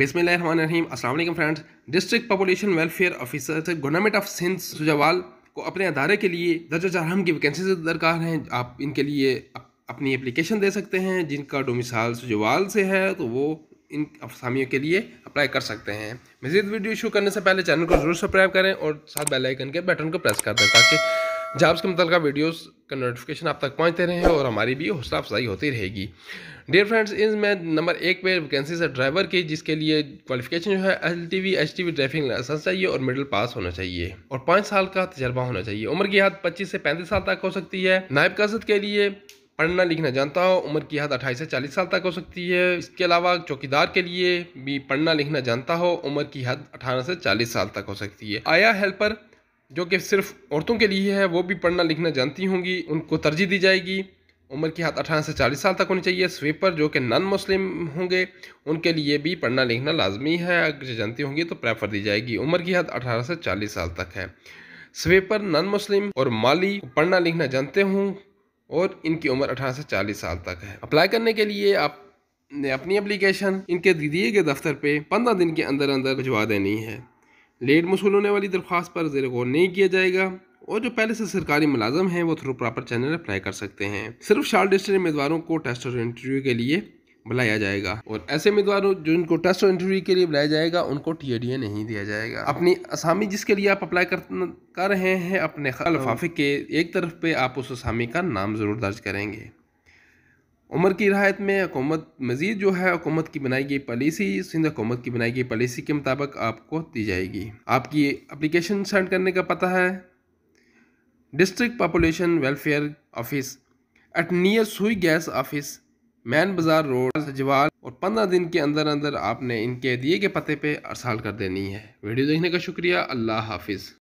बिसमीम असल friends district population welfare officer government of Sindh Sujawal को अपने अदारे के लिए दर्जा चारहम की वैकेंसी दरकार हैं आप इनके लिए अपनी एप्लीकेशन दे सकते हैं जिनका डोमिसाल सुजावाल से है तो वो इन अफसामियों के लिए अप्लाई कर सकते हैं मजीद वीडियो शुरू करने से पहले चैनल को जरूर सब्सक्राइब करें और साथ बेलाइकन के बटन को प्रेस कर दें ताकि जाब्स के मुतल वीडियोस का नोटिफिकेशन आप तक पहुंचते रहें और हमारी भी हौसला अफजाई होती रहेगी डियर फ्रेंड्स इन में नंबर एक पे वैकेंसी है ड्राइवर की जिसके लिए क्वालिफिकेशन जो है L T V H T V driving licence चाहिए और मिडिल पास होना चाहिए और पाँच साल का तजर्बा होना चाहिए उम्र की हद पच्चीस से पैंतीस साल तक हो सकती है नायब कसद के लिए पढ़ना लिखना जानता हो उम्र की हद अट्ठाईस से चालीस साल तक हो सकती है इसके अलावा चौकीदार के लिए भी पढ़ना लिखना जानता हो उम्र की हद अठारह से चालीस साल तक हो सकती है आया हेल्पर जो कि सिर्फ औरतों के लिए है वो भी पढ़ना लिखना जानती होंगी उनको तरजीह दी जाएगी उम्र की हाथ अठारह से चालीस साल तक होनी चाहिए स्वीपर जो कि नॉन मुस्लिम होंगे उनके लिए भी पढ़ना लिखना लाजमी है अगर जानती होंगी तो प्रेफर दी जाएगी उम्र की हाथ अठारह से चालीस साल तक है स्वीपर नॉन मुस्लिम और माली पढ़ना लिखना जानते हों और इनकी उम्र अठारह से चालीस साल तक है अप्लाई करने के लिए आप ने अपनी एप्लीकेशन इनके दिए गए दफ्तर पे पंद्रह दिन के अंदर अंदर भिजवा देनी है लेट मसूल होने वाली दरख्वास्त पर जेर गौर नहीं किया जाएगा और जो पहले से सरकारी मुलाजम हैं वो थ्रू प्रॉपर चैनल अप्लाई कर सकते हैं सिर्फ शार्ट डिस्टेंस उम्मीदवारों को टेस्ट और इंटरव्यू के लिए बुलाया जाएगा और ऐसे उम्मीदवारों जो टेस्ट और इंटरव्यू के लिए बुलाया जाएगा उनको टी नहीं दिया जाएगा अपनी असामी जिसके लिए आप अप्लाई कर, कर रहे हैं अपने लफाफे के एक तरफ पे आप उस असामी का नाम ज़रूर दर्ज करेंगे उमर की रहायत में हुकूमत मज़ीद जो है हुकूमत की बनाई गई पॉलिसी सिंध हुकूमत की बनाई गई पॉलिसी के मुताबिक आपको दी जाएगी आपकी अप्लीकेशन सेंड करने का पता है district population welfare office at near Sui gas office main बाज़ार रोड जवाल और पंद्रह दिन के अंदर अंदर आपने इनके दिए गए पते पे अरसाल कर देनी है वीडियो देखने का शुक्रिया अल्लाह हाफिज़